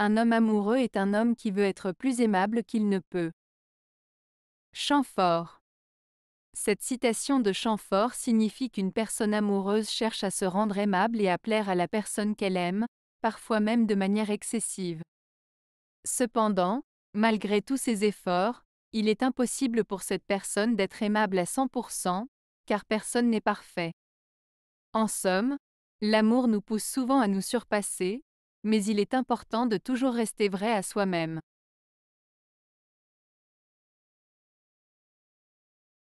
Un homme amoureux est un homme qui veut être plus aimable qu'il ne peut. Champfort Cette citation de Chamfort signifie qu'une personne amoureuse cherche à se rendre aimable et à plaire à la personne qu'elle aime, parfois même de manière excessive. Cependant, malgré tous ses efforts, il est impossible pour cette personne d'être aimable à 100%, car personne n'est parfait. En somme, l'amour nous pousse souvent à nous surpasser, mais il est important de toujours rester vrai à soi-même.